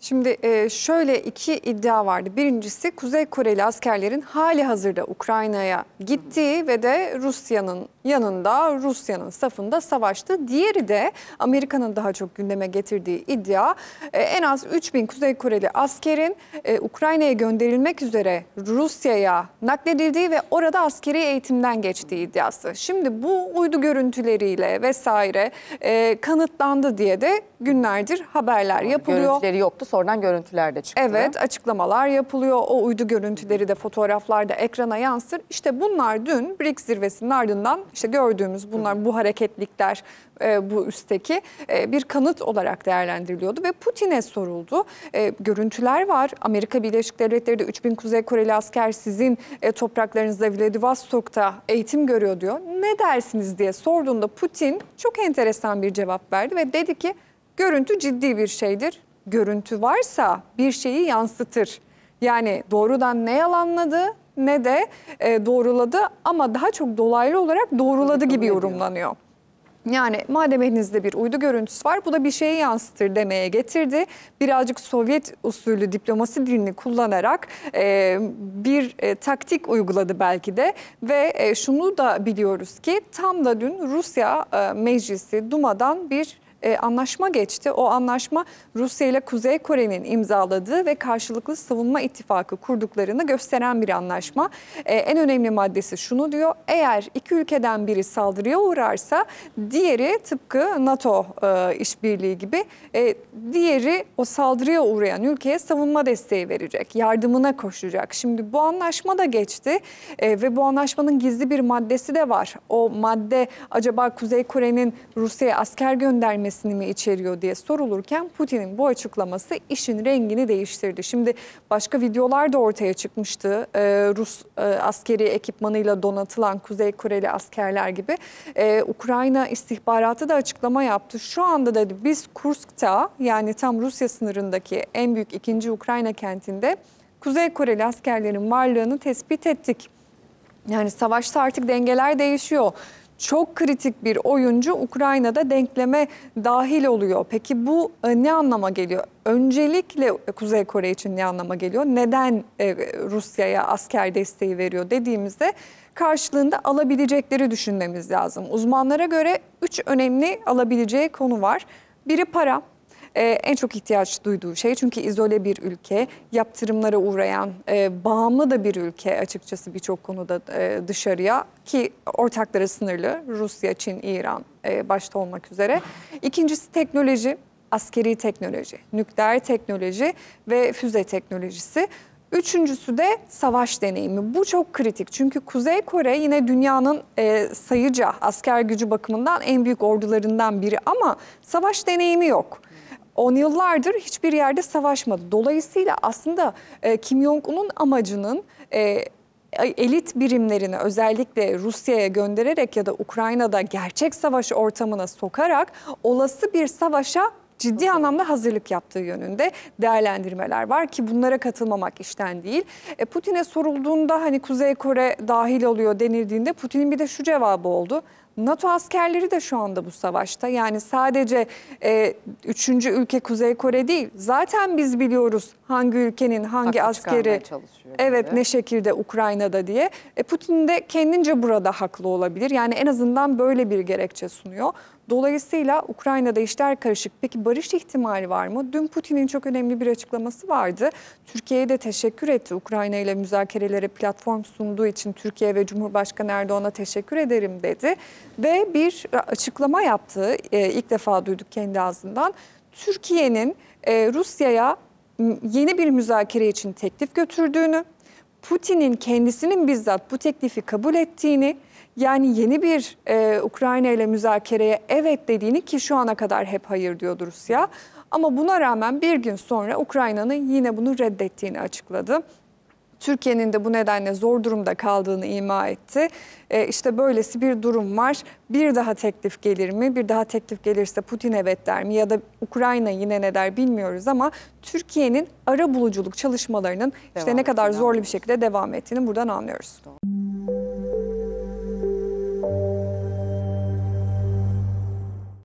Şimdi e, şöyle iki iddia vardı. Birincisi Kuzey Koreli askerlerin hali hazırda Ukrayna'ya gittiği ve de Rusya'nın yanında, Rusya'nın safında savaştı. Diğeri de Amerika'nın daha çok gündeme getirdiği iddia e, en az 3000 Kuzey Koreli askerin e, Ukrayna'ya gönderilmek üzere Rusya'ya nakledildiği ve orada askeri eğitimden geçtiği iddiası. Şimdi bu uydu görüntüleriyle vesaire kanıtlandı diye de günlerdir haberler yapılıyor. Görüntüleri yoktu Sonradan görüntüler de çıktı. Evet açıklamalar yapılıyor. O uydu görüntüleri de fotoğraflarda ekrana yansır. İşte bunlar dün BRICS zirvesinin ardından işte gördüğümüz bunlar bu hareketlikler e, bu üstteki e, bir kanıt olarak değerlendiriliyordu ve Putin'e soruldu. E, görüntüler var. Amerika Birleşik Devletleri de 3000 Kuzey Koreli asker sizin e, topraklarınızda Vladivostok'ta eğitim görüyor diyor. Ne dersiniz diye sorduğunda Putin çok enteresan bir cevap verdi ve dedi ki görüntü ciddi bir şeydir görüntü varsa bir şeyi yansıtır. Yani doğrudan ne yalanladı ne de e, doğruladı ama daha çok dolaylı olarak doğruladı gibi yorumlanıyor. Yani madem elinizde bir uydu görüntüsü var bu da bir şeyi yansıtır demeye getirdi. Birazcık Sovyet usulü diplomasi dilini kullanarak e, bir e, taktik uyguladı belki de. Ve e, şunu da biliyoruz ki tam da dün Rusya e, Meclisi Duma'dan bir e, anlaşma geçti. O anlaşma Rusya ile Kuzey Kore'nin imzaladığı ve karşılıklı savunma ittifakı kurduklarını gösteren bir anlaşma. E, en önemli maddesi şunu diyor. Eğer iki ülkeden biri saldırıya uğrarsa diğeri tıpkı NATO e, işbirliği gibi e, diğeri o saldırıya uğrayan ülkeye savunma desteği verecek, yardımına koşacak. Şimdi bu anlaşma da geçti e, ve bu anlaşmanın gizli bir maddesi de var. O madde acaba Kuzey Kore'nin Rusya'ya asker göndermesi tanesini mi içeriyor diye sorulurken Putin'in bu açıklaması işin rengini değiştirdi. Şimdi başka videolar da ortaya çıkmıştı. Ee, Rus e, askeri ekipmanıyla donatılan Kuzey Koreli askerler gibi. Ee, Ukrayna istihbaratı da açıklama yaptı. Şu anda dedi biz Kursk'ta yani tam Rusya sınırındaki en büyük ikinci Ukrayna kentinde Kuzey Koreli askerlerin varlığını tespit ettik. Yani savaşta artık dengeler değişiyor çok kritik bir oyuncu Ukrayna'da denkleme dahil oluyor. Peki bu e, ne anlama geliyor? Öncelikle e, Kuzey Kore için ne anlama geliyor? Neden e, Rusya'ya asker desteği veriyor dediğimizde karşılığında alabilecekleri düşünmemiz lazım. Uzmanlara göre üç önemli alabileceği konu var. Biri para, e, en çok ihtiyaç duyduğu şey. Çünkü izole bir ülke, yaptırımlara uğrayan, e, bağımlı da bir ülke açıkçası birçok konuda e, dışarıya ki ortakları sınırlı Rusya, Çin, İran e, başta olmak üzere. İkincisi teknoloji, askeri teknoloji, nükleer teknoloji ve füze teknolojisi. Üçüncüsü de savaş deneyimi. Bu çok kritik çünkü Kuzey Kore yine dünyanın e, sayıca asker gücü bakımından en büyük ordularından biri ama savaş deneyimi yok on yıllardır hiçbir yerde savaşmadı. Dolayısıyla aslında e, Kim Jong-un'un amacının e, elit birimlerini özellikle Rusya'ya göndererek ya da Ukrayna'da gerçek savaş ortamına sokarak olası bir savaşa ciddi anlamda hazırlık yaptığı yönünde değerlendirmeler var ki bunlara katılmamak işten değil. E Putin'e sorulduğunda hani Kuzey Kore dahil oluyor denildiğinde Putin'in bir de şu cevabı oldu. NATO askerleri de şu anda bu savaşta. Yani sadece e, üçüncü ülke Kuzey Kore değil. Zaten biz biliyoruz hangi ülkenin hangi Haklı askeri evet böyle. ne şekilde Ukrayna'da diye. E, Putin de kendince burada haklı olabilir. Yani en azından böyle bir gerekçe sunuyor. Dolayısıyla Ukrayna'da işler karışık. Peki barış ihtimali var mı? Dün Putin'in çok önemli bir açıklaması vardı. Türkiye'ye de teşekkür etti. Ukrayna ile müzakerelere platform sunduğu için Türkiye ve Cumhurbaşkanı Erdoğan'a teşekkür ederim dedi ve bir açıklama yaptı. E, ilk defa duyduk kendi ağzından. Türkiye'nin e, Rusya'ya yeni bir müzakere için teklif götürdüğünü, Putin'in kendisinin bizzat bu teklifi kabul ettiğini, yani yeni bir e, Ukrayna ile müzakereye evet dediğini ki şu ana kadar hep hayır diyordu Rusya. Ama buna rağmen bir gün sonra Ukrayna'nın yine bunu reddettiğini açıkladı. Türkiye'nin de bu nedenle zor durumda kaldığını ima etti. E, işte böylesi bir durum var. Bir daha teklif gelir mi? Bir daha teklif gelirse Putin evet der mi? Ya da Ukrayna yine ne der bilmiyoruz ama Türkiye'nin ara buluculuk çalışmalarının devam işte ne kadar zorlu bir şekilde devam ettiğini buradan anlıyoruz. Doğru.